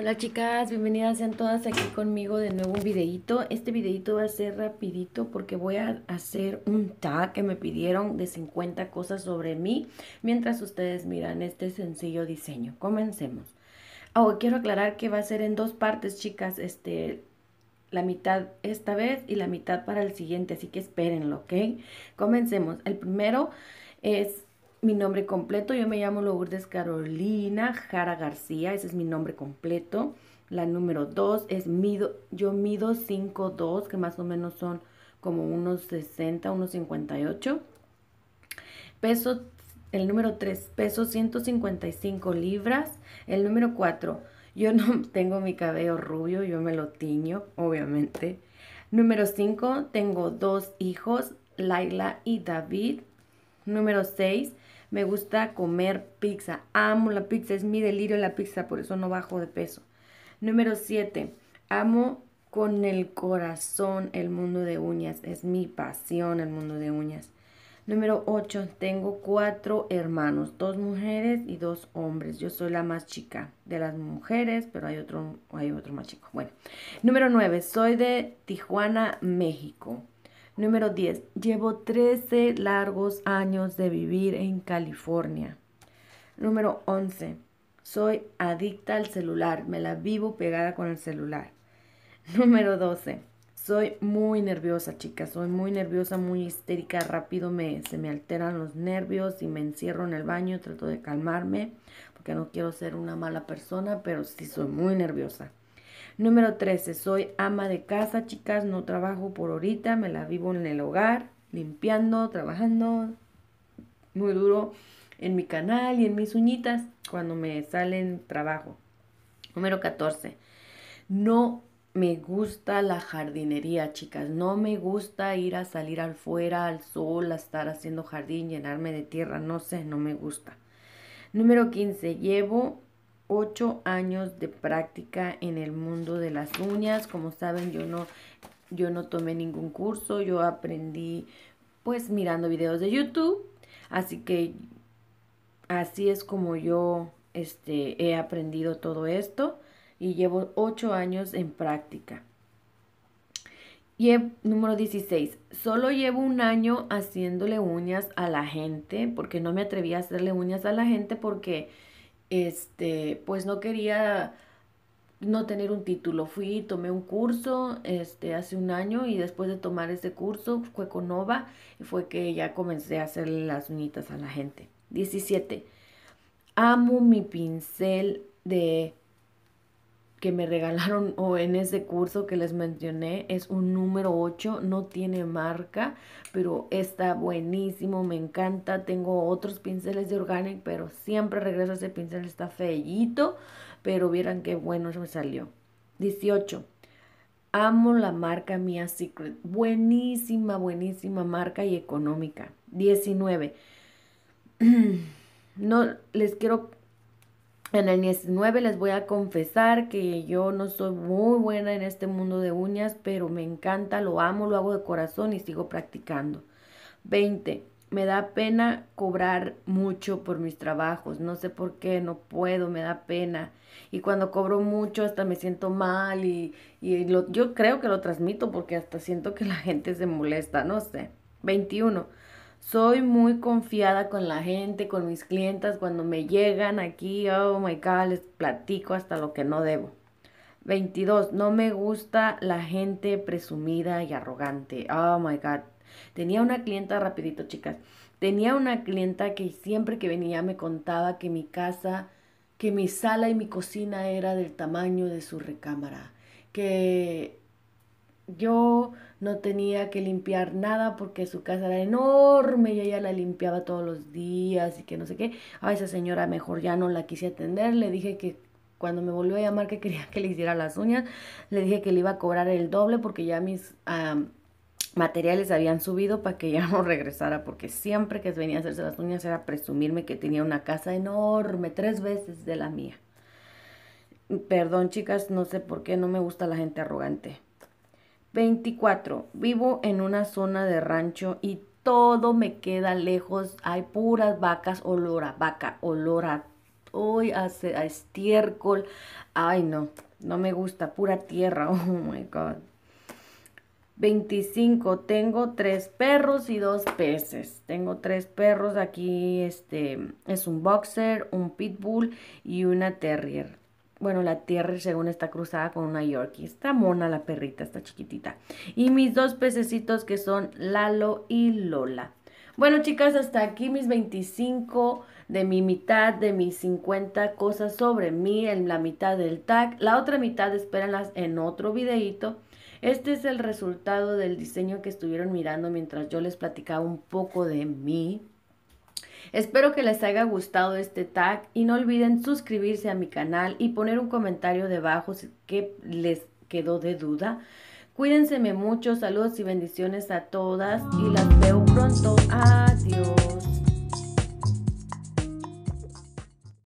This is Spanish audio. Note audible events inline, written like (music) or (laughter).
Hola chicas, bienvenidas sean todas aquí conmigo de nuevo un videito. Este videito va a ser rapidito porque voy a hacer un tag que me pidieron de 50 cosas sobre mí mientras ustedes miran este sencillo diseño. Comencemos. Oh, quiero aclarar que va a ser en dos partes chicas, este, la mitad esta vez y la mitad para el siguiente, así que espérenlo, ¿ok? Comencemos. El primero es mi nombre completo. Yo me llamo Lourdes Carolina Jara García, ese es mi nombre completo. La número 2 es mido, yo mido 5'2, que más o menos son como unos 60, unos 58. Peso, el número 3, peso 155 libras. El número 4, yo no (laughs) tengo mi cabello rubio, yo me lo tiño, obviamente. Número 5, tengo dos hijos, Laila y David. Número 6, me gusta comer pizza. Amo la pizza, es mi delirio la pizza, por eso no bajo de peso. Número 7. Amo con el corazón el mundo de uñas. Es mi pasión el mundo de uñas. Número 8. Tengo cuatro hermanos, dos mujeres y dos hombres. Yo soy la más chica de las mujeres, pero hay otro, hay otro más chico. Bueno. Número 9. Soy de Tijuana, México. Número 10. Llevo 13 largos años de vivir en California. Número 11. Soy adicta al celular. Me la vivo pegada con el celular. Número 12. Soy muy nerviosa, chicas. Soy muy nerviosa, muy histérica. Rápido me, se me alteran los nervios y me encierro en el baño. Trato de calmarme porque no quiero ser una mala persona, pero sí soy muy nerviosa. Número 13, soy ama de casa, chicas, no trabajo por ahorita, me la vivo en el hogar, limpiando, trabajando muy duro en mi canal y en mis uñitas cuando me salen trabajo. Número 14, no me gusta la jardinería, chicas. No me gusta ir a salir al fuera, al sol, a estar haciendo jardín, llenarme de tierra. No sé, no me gusta. Número 15. Llevo 8 años de práctica en el mundo de las uñas. Como saben, yo no, yo no tomé ningún curso, yo aprendí pues mirando videos de YouTube. Así que así es como yo este, he aprendido todo esto y llevo 8 años en práctica. Y número 16, solo llevo un año haciéndole uñas a la gente porque no me atreví a hacerle uñas a la gente porque este, pues no quería no tener un título. Fui tomé un curso este, hace un año y después de tomar ese curso fue con Nova y fue que ya comencé a hacer las uñitas a la gente. 17. Amo mi pincel de que me regalaron o en ese curso que les mencioné es un número 8, no tiene marca, pero está buenísimo, me encanta. Tengo otros pinceles de Organic, pero siempre regreso a ese pincel, está feillito, pero vieran qué bueno se me salió. 18. Amo la marca Mia Secret, buenísima, buenísima marca y económica. 19. (clears throat) No les quiero en el 19 les voy a confesar que yo no soy muy buena en este mundo de uñas, pero me encanta, lo amo, lo hago de corazón y sigo practicando. 20. Me da pena cobrar mucho por mis trabajos, no sé por qué, no puedo, me da pena. Y cuando cobro mucho hasta me siento mal y, lo, yo creo que lo transmito porque hasta siento que la gente se molesta, no sé. 21 soy muy confiada con la gente, con mis clientas. Cuando me llegan aquí, oh my God, les platico hasta lo que no debo. 22. No me gusta la gente presumida y arrogante. Oh my God. Tenía una clienta, rapidito chicas. Tenía una clienta que siempre que venía me contaba que mi casa, que mi sala y mi cocina era del tamaño de su recámara. Que yo no tenía que limpiar nada porque su casa era enorme y ella la limpiaba todos los días y que no sé qué. A esa señora mejor ya no la quise atender, le dije que cuando me volvió a llamar que (laughs) quería que le hiciera las uñas, le dije que le iba a cobrar el doble porque ya mis materiales habían subido para que ya (laughs) no regresara, porque siempre que venía a hacerse las uñas era presumirme que tenía una casa enorme, tres veces de la mía. Perdón chicas, no sé por qué no me gusta la gente arrogante. 24. Vivo en una zona de rancho y todo me queda lejos. Hay puras vacas, olor vaca, olor a, hoy a, estiércol. Ay, no, no me gusta, pura tierra. (laughs) Oh my God. 25. Tengo tres perros y dos peces. Tengo tres perros. Aquí este es un boxer, un pitbull y una terrier bueno, la tierra según está cruzada con una Yorkie. Está mona la perrita, está chiquitita. Y mis dos pececitos que son Lalo y Lola. Bueno, chicas, hasta aquí mis 25 de mi mitad, de mis 50 cosas sobre mí, en la mitad del tag. La otra mitad espérenlas en otro videito Este es el resultado del diseño que estuvieron mirando mientras yo les platicaba un poco de mí. Espero que les haya gustado este tag y no olviden suscribirse a mi canal y poner un comentario debajo si que les quedó de duda. Cuídense mucho, saludos y bendiciones a todas y las veo pronto. Adiós.